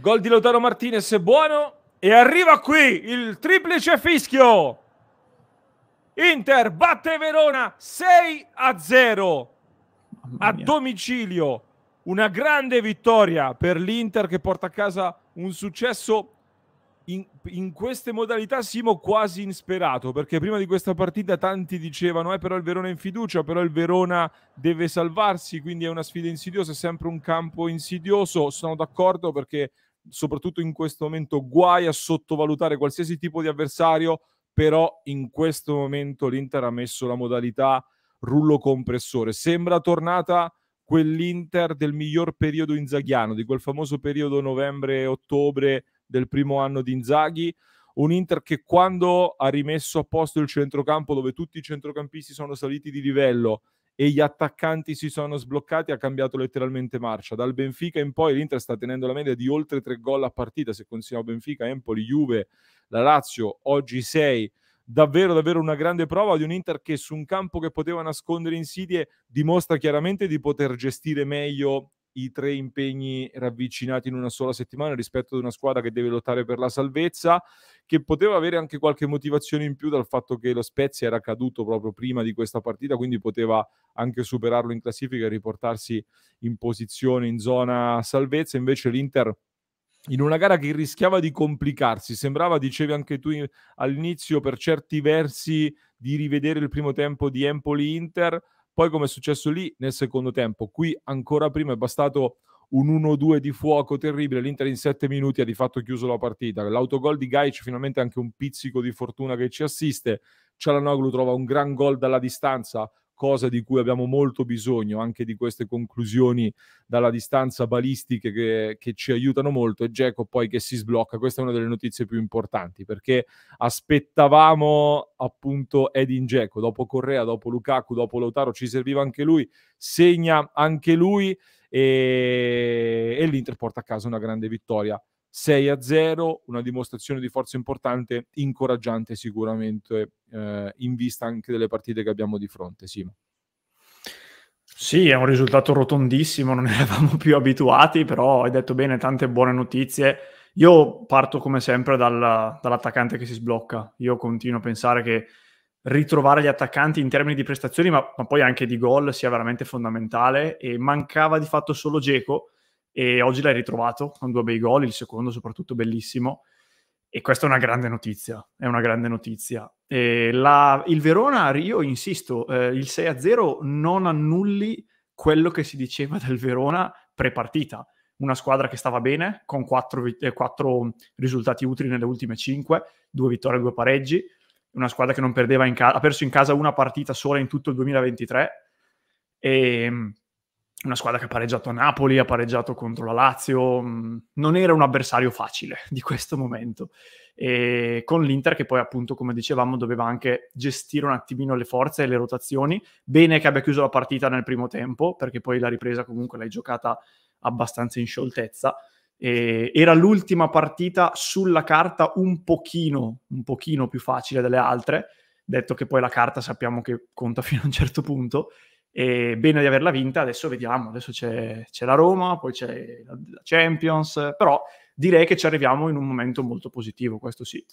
Gol di Lautaro Martinez, buono. E arriva qui il triplice fischio. Inter batte Verona 6 a 0 a domicilio. Una grande vittoria per l'Inter che porta a casa un successo in, in, queste modalità Simo quasi insperato perché prima di questa partita tanti dicevano eh, però il Verona è in fiducia però il Verona deve salvarsi quindi è una sfida insidiosa è sempre un campo insidioso sono d'accordo perché soprattutto in questo momento guai a sottovalutare qualsiasi tipo di avversario, però in questo momento l'Inter ha messo la modalità rullo compressore. Sembra tornata quell'Inter del miglior periodo inzaghiano, di quel famoso periodo novembre-ottobre del primo anno di Inzaghi, un Inter che quando ha rimesso a posto il centrocampo dove tutti i centrocampisti sono saliti di livello e gli attaccanti si sono sbloccati, ha cambiato letteralmente marcia. Dal Benfica in poi l'Inter sta tenendo la media di oltre tre gol a partita, se consideriamo Benfica, Empoli, Juve, la Lazio, oggi sei. Davvero, davvero una grande prova di un Inter che su un campo che poteva nascondere insidie dimostra chiaramente di poter gestire meglio i tre impegni ravvicinati in una sola settimana rispetto ad una squadra che deve lottare per la salvezza, che poteva avere anche qualche motivazione in più dal fatto che lo Spezia era caduto proprio prima di questa partita, quindi poteva anche superarlo in classifica e riportarsi in posizione in zona salvezza. Invece l'Inter in una gara che rischiava di complicarsi, sembrava, dicevi anche tu all'inizio, per certi versi di rivedere il primo tempo di Empoli-Inter poi come è successo lì nel secondo tempo, qui ancora prima è bastato un 1-2 di fuoco terribile, l'Inter in 7 minuti ha di fatto chiuso la partita. L'autogol di Gaic finalmente anche un pizzico di fortuna che ci assiste, Cialanoglu trova un gran gol dalla distanza cosa di cui abbiamo molto bisogno, anche di queste conclusioni dalla distanza balistiche che, che ci aiutano molto, e Geco poi che si sblocca, questa è una delle notizie più importanti, perché aspettavamo appunto Edin Geco, dopo Correa, dopo Lukaku, dopo Lautaro, ci serviva anche lui, segna anche lui e, e l'Inter porta a casa una grande vittoria 6 a 0, una dimostrazione di forza importante, incoraggiante sicuramente eh, in vista anche delle partite che abbiamo di fronte. Simo. Sì, è un risultato rotondissimo, non eravamo più abituati, però hai detto bene, tante buone notizie. Io parto come sempre dal, dall'attaccante che si sblocca. Io continuo a pensare che ritrovare gli attaccanti in termini di prestazioni, ma, ma poi anche di gol, sia veramente fondamentale. E mancava di fatto solo Geco e oggi l'hai ritrovato con due bei gol, il secondo soprattutto bellissimo. E questa è una grande notizia, è una grande notizia. La, il Verona, io insisto, eh, il 6-0 non annulli quello che si diceva del Verona pre-partita. Una squadra che stava bene, con quattro, eh, 4 risultati utili nelle ultime 5, due vittorie e due pareggi. Una squadra che non perdeva in casa, ha perso in casa una partita sola in tutto il 2023. E ehm, una squadra che ha pareggiato a Napoli, ha pareggiato contro la Lazio, mm, non era un avversario facile di questo momento. E con l'Inter che poi appunto, come dicevamo, doveva anche gestire un attimino le forze e le rotazioni. Bene che abbia chiuso la partita nel primo tempo, perché poi la ripresa comunque l'hai giocata abbastanza in scioltezza. E era l'ultima partita sulla carta un pochino, un pochino più facile delle altre, detto che poi la carta sappiamo che conta fino a un certo punto, e bene di averla vinta, adesso vediamo, adesso c'è, c'è la Roma, poi c'è la, la Champions, però direi che ci arriviamo in un momento molto positivo, questo sì.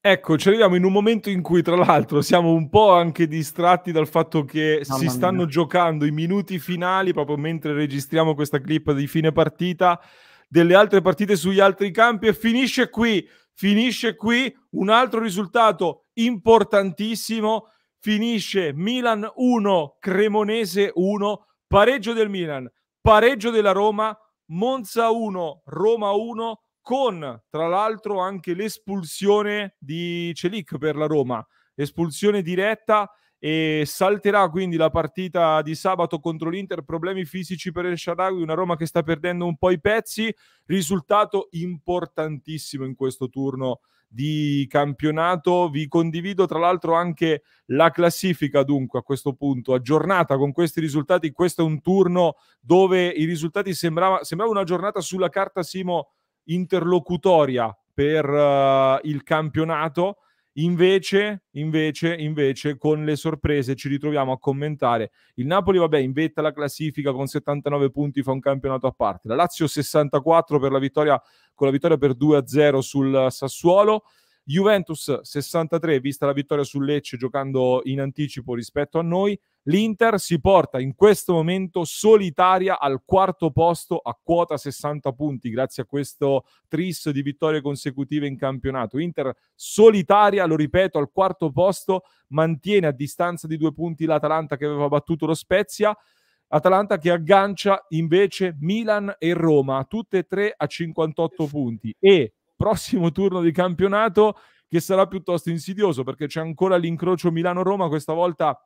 Ecco, ci arriviamo in un momento in cui, tra l'altro, siamo un po' anche distratti dal fatto che Mamma si stanno mia. giocando i minuti finali proprio mentre registriamo questa clip di fine partita delle altre partite sugli altri campi e finisce qui, finisce qui un altro risultato importantissimo finisce Milan 1, Cremonese 1, pareggio del Milan, pareggio della Roma, Monza 1, Roma 1, con tra l'altro anche l'espulsione di Celic per la Roma, espulsione diretta e salterà quindi la partita di sabato contro l'Inter, problemi fisici per il Sharawi, una Roma che sta perdendo un po' i pezzi, risultato importantissimo in questo turno di campionato. Vi condivido tra l'altro anche la classifica, dunque a questo punto aggiornata con questi risultati. Questo è un turno dove i risultati sembrava, sembrava una giornata sulla carta Simo interlocutoria per uh, il campionato Invece, invece, invece, con le sorprese ci ritroviamo a commentare. Il Napoli, vabbè, invetta la classifica con 79 punti, fa un campionato a parte. La Lazio 64 per la vittoria, con la vittoria per 2-0 sul Sassuolo. Juventus 63, vista la vittoria su Lecce giocando in anticipo rispetto a noi, l'Inter si porta in questo momento solitaria al quarto posto a quota 60 punti, grazie a questo tris di vittorie consecutive in campionato. Inter solitaria, lo ripeto, al quarto posto, mantiene a distanza di due punti l'Atalanta che aveva battuto lo Spezia. Atalanta che aggancia invece Milan e Roma, tutte e tre a 58 punti e prossimo turno di campionato che sarà piuttosto insidioso perché c'è ancora l'incrocio Milano-Roma, questa volta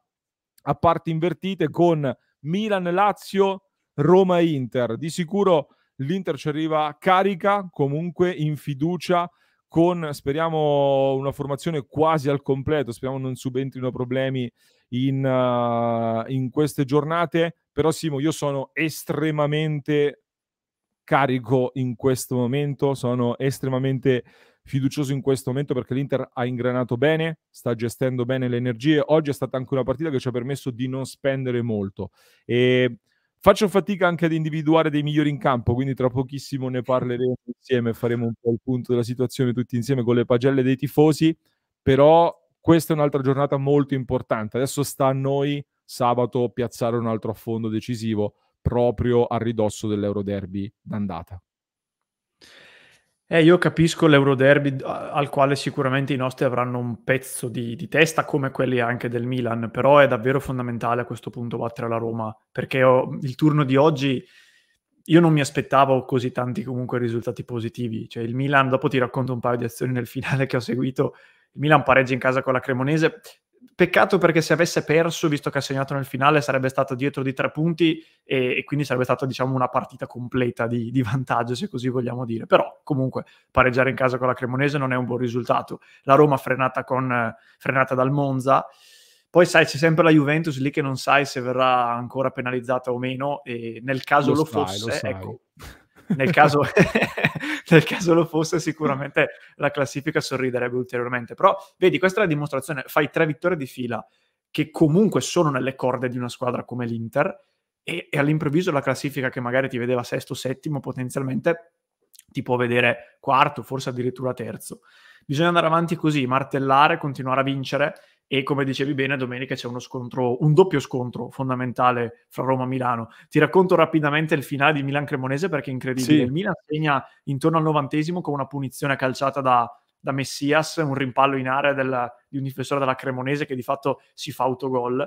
a parti invertite con Milan-Lazio, Roma-Inter. Di sicuro l'Inter ci arriva carica, comunque in fiducia, con speriamo una formazione quasi al completo, speriamo non subentrino problemi in, uh, in queste giornate. Però Simo, io sono estremamente carico in questo momento, sono estremamente fiducioso in questo momento perché l'Inter ha ingranato bene, sta gestendo bene le energie. Oggi è stata anche una partita che ci ha permesso di non spendere molto. E faccio fatica anche ad individuare dei migliori in campo, quindi tra pochissimo ne parleremo insieme, faremo un po' il punto della situazione tutti insieme con le pagelle dei tifosi, però questa è un'altra giornata molto importante. Adesso sta a noi sabato piazzare un altro affondo decisivo proprio a ridosso dell'Euroderby d'andata. Eh, io capisco l'Euroderby al quale sicuramente i nostri avranno un pezzo di, di, testa come quelli anche del Milan, però è davvero fondamentale a questo punto battere la Roma perché ho, il turno di oggi io non mi aspettavo così tanti comunque risultati positivi, cioè il Milan, dopo ti racconto un paio di azioni nel finale che ho seguito, il Milan pareggia in casa con la Cremonese, peccato perché se avesse perso, visto che ha segnato nel finale, sarebbe stato dietro di tre punti e, e quindi sarebbe stata diciamo una partita completa di, di, vantaggio, se così vogliamo dire. Però comunque pareggiare in casa con la Cremonese non è un buon risultato. La Roma frenata, con, frenata dal Monza. Poi sai, c'è sempre la Juventus lì che non sai se verrà ancora penalizzata o meno e nel caso lo, lo sai, fosse, lo ecco, nel caso, nel caso lo fosse sicuramente la classifica sorriderebbe ulteriormente. Però vedi, questa è la dimostrazione, fai tre vittorie di fila che comunque sono nelle corde di una squadra come l'Inter e, e all'improvviso la classifica che magari ti vedeva sesto, settimo potenzialmente ti può vedere quarto, forse addirittura terzo. Bisogna andare avanti così, martellare, continuare a vincere e come dicevi bene, domenica c'è uno scontro, un doppio scontro fondamentale fra Roma e Milano. Ti racconto rapidamente il finale di Milan-Cremonese perché è incredibile. Sì. Il Milan segna intorno al novantesimo con una punizione calciata da, da Messias, un rimpallo in area della, di un difensore della Cremonese che di fatto si fa autogol.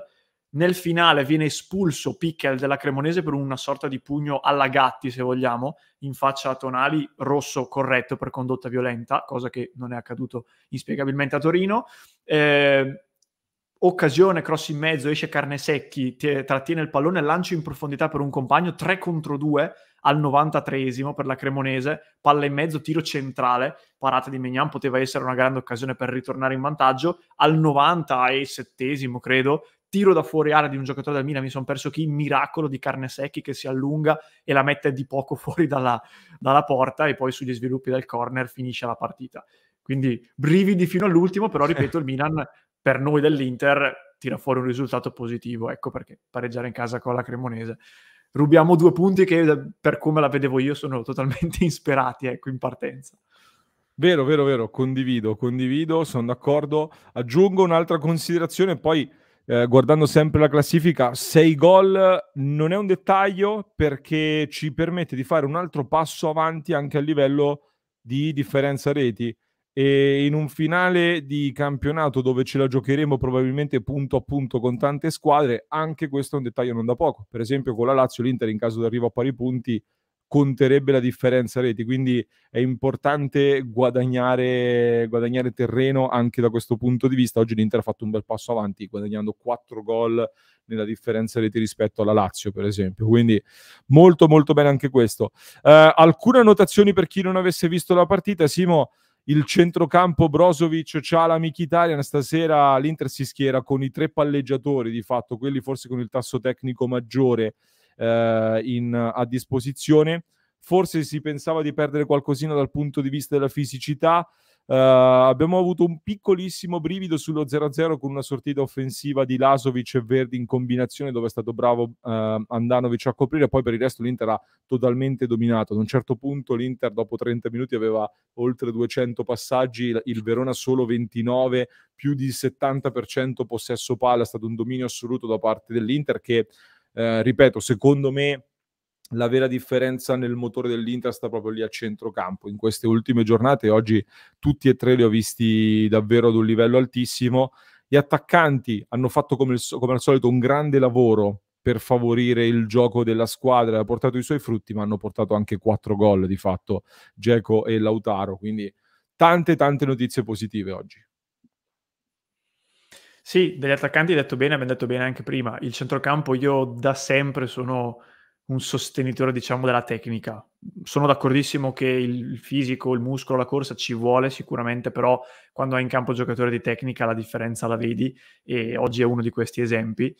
Nel finale viene espulso Pickel della Cremonese per una sorta di pugno alla gatti, se vogliamo, in faccia a Tonali, rosso corretto per condotta violenta, cosa che non è accaduto inspiegabilmente a Torino. Eh, occasione, cross in mezzo, esce carne secchi, trattiene il pallone, lancio in profondità per un compagno, 3 contro 2 al 93esimo per la Cremonese, palla in mezzo, tiro centrale, parata di Mignan, poteva essere una grande occasione per ritornare in vantaggio, al 97esimo credo, tiro da fuori area di un giocatore del Milan, mi sono perso chi, miracolo di carne secchi che si allunga e la mette di poco fuori dalla, dalla porta e poi sugli sviluppi del corner finisce la partita. Quindi brividi fino all'ultimo, però ripeto, il Milan per noi dell'Inter tira fuori un risultato positivo, ecco perché pareggiare in casa con la Cremonese. Rubiamo due punti che eh, per come la vedevo io sono totalmente insperati, ecco, in partenza. Vero, vero, vero, condivido, condivido, sono d'accordo. Aggiungo un'altra considerazione, poi eh, guardando sempre la classifica, sei gol non è un dettaglio perché ci permette di fare un altro passo avanti anche a livello di differenza reti e in un finale di campionato dove ce la giocheremo probabilmente punto a punto con tante squadre, anche questo è un dettaglio non da poco. Per esempio con la Lazio l'Inter in caso di arrivo a pari punti conterebbe la differenza reti, quindi è importante guadagnare, guadagnare terreno anche da questo punto di vista. Oggi l'Inter ha fatto un bel passo avanti guadagnando 4 gol nella differenza reti rispetto alla Lazio, per esempio. Quindi molto molto bene anche questo. Eh, alcune annotazioni per chi non avesse visto la partita, Simo il centrocampo Brozovic, Ciala, Mkhitaryan, stasera l'Inter si schiera con i tre palleggiatori di fatto, quelli forse con il tasso tecnico maggiore eh, in, a disposizione, forse si pensava di perdere qualcosina dal punto di vista della fisicità, Uh, abbiamo avuto un piccolissimo brivido sullo 0-0 con una sortita offensiva di Lasovic e Verdi in combinazione dove è stato bravo uh, Andanovic a coprire, poi per il resto l'Inter ha totalmente dominato. Ad un certo punto l'Inter dopo 30 minuti aveva oltre 200 passaggi, il Verona solo 29, più di 70% possesso palla, è stato un dominio assoluto da parte dell'Inter che, uh, ripeto, secondo me la vera differenza nel motore dell'Inter sta proprio lì a centrocampo. In queste ultime giornate, oggi tutti e tre li ho visti davvero ad un livello altissimo. Gli attaccanti hanno fatto come, il, come al solito un grande lavoro per favorire il gioco della squadra, ha portato i suoi frutti, ma hanno portato anche quattro gol di fatto Geco e Lautaro, quindi tante tante notizie positive oggi. Sì, degli attaccanti hai detto bene, abbiamo detto bene anche prima, il centrocampo io da sempre sono un sostenitore, diciamo, della tecnica. Sono d'accordissimo che il fisico, il muscolo, la corsa ci vuole sicuramente, però quando hai in campo giocatore di tecnica la differenza la vedi e oggi è uno di questi esempi.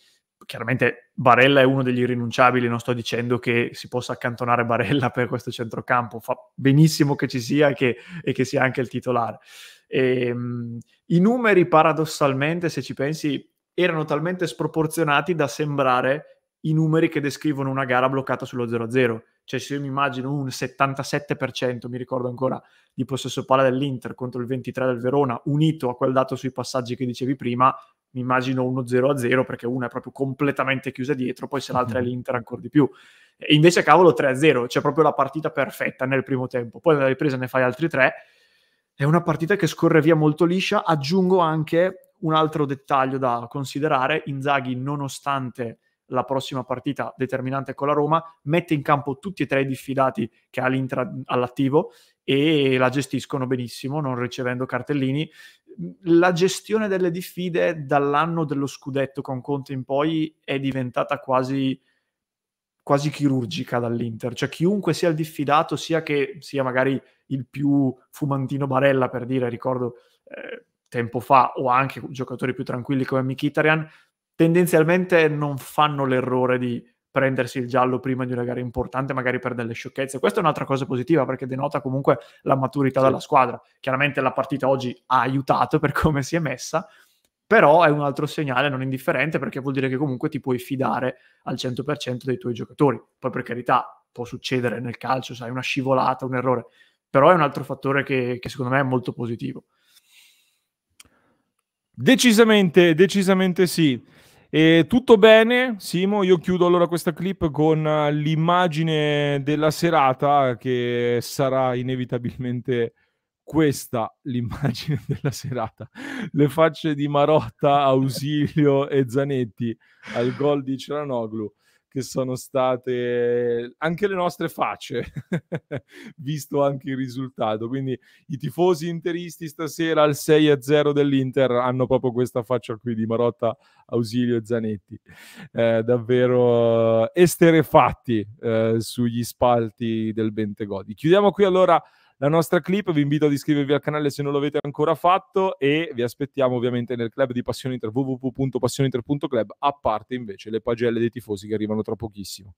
Chiaramente Barella è uno degli irrinunciabili, non sto dicendo che si possa accantonare Barella per questo centrocampo, fa benissimo che ci sia e che, e che sia anche il titolare. E, ehm, mh, I numeri paradossalmente, se ci pensi, erano talmente sproporzionati da sembrare i numeri che descrivono una gara bloccata sullo 0-0. Cioè se io mi immagino un 77%, mi ricordo ancora, di possesso palla dell'Inter contro il 23 del Verona, unito a quel dato sui passaggi che dicevi prima, mi immagino uno 0-0 perché una è proprio completamente chiusa dietro, poi se l'altra è mhm. l'Inter ancora di più. E invece cavolo 3-0, c'è proprio la partita perfetta nel primo tempo. Poi nella ripresa ne fai altri tre. È una partita che scorre via molto liscia. Aggiungo anche un altro dettaglio da considerare. Inzaghi, nonostante la prossima partita determinante con la Roma, mette in campo tutti e tre i diffidati che ha l'Intra all'attivo e la gestiscono benissimo, non ricevendo cartellini. Mm, la gestione delle diffide dall'anno dello scudetto con Conte in poi è diventata quasi quasi chirurgica dall'Inter, cioè chiunque sia il diffidato, sia che sia magari il più fumantino Barella per dire, ricordo eh, tempo fa, o anche giocatori più tranquilli come Mkhitaryan, tendenzialmente non fanno l'errore di prendersi il giallo prima di una gara importante, magari per delle sciocchezze. Questa è un'altra cosa positiva perché denota comunque la maturità sì. della squadra. Chiaramente la partita oggi ha aiutato per come si è messa, però è un altro segnale non indifferente perché vuol dire che comunque ti puoi fidare al 100% dei tuoi giocatori. Poi per carità può succedere nel calcio, sai, una scivolata, un errore, però è un altro fattore che, che secondo me è molto positivo. Decisamente, decisamente sì. E tutto bene, Simo? Io chiudo allora questa clip con eh, l'immagine della serata che sarà inevitabilmente questa l'immagine della serata. Le facce di Marotta, Ausilio e Zanetti al gol di Ceranoglu che sono state anche le nostre facce, visto anche il risultato. Quindi i tifosi interisti stasera al 6-0 dell'Inter hanno proprio questa faccia qui di Marotta, Ausilio e Zanetti, eh, davvero eh, esterefatti eh, sugli spalti del Bentegodi. Chiudiamo qui allora la nostra clip. Vi invito ad iscrivervi al canale se non l'avete ancora fatto e vi aspettiamo ovviamente nel club di Passione Inter www.passioneinter.club, a parte invece le pagelle dei tifosi che arrivano tra pochissimo.